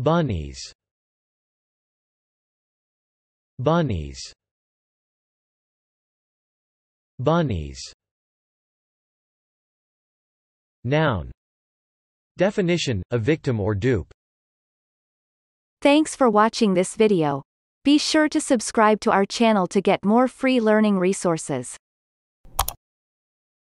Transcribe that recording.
Bunnies Bunnies Bunnies Noun Definition, a victim or dupe Thanks for watching this video. Be sure to subscribe to our channel to get more free learning resources.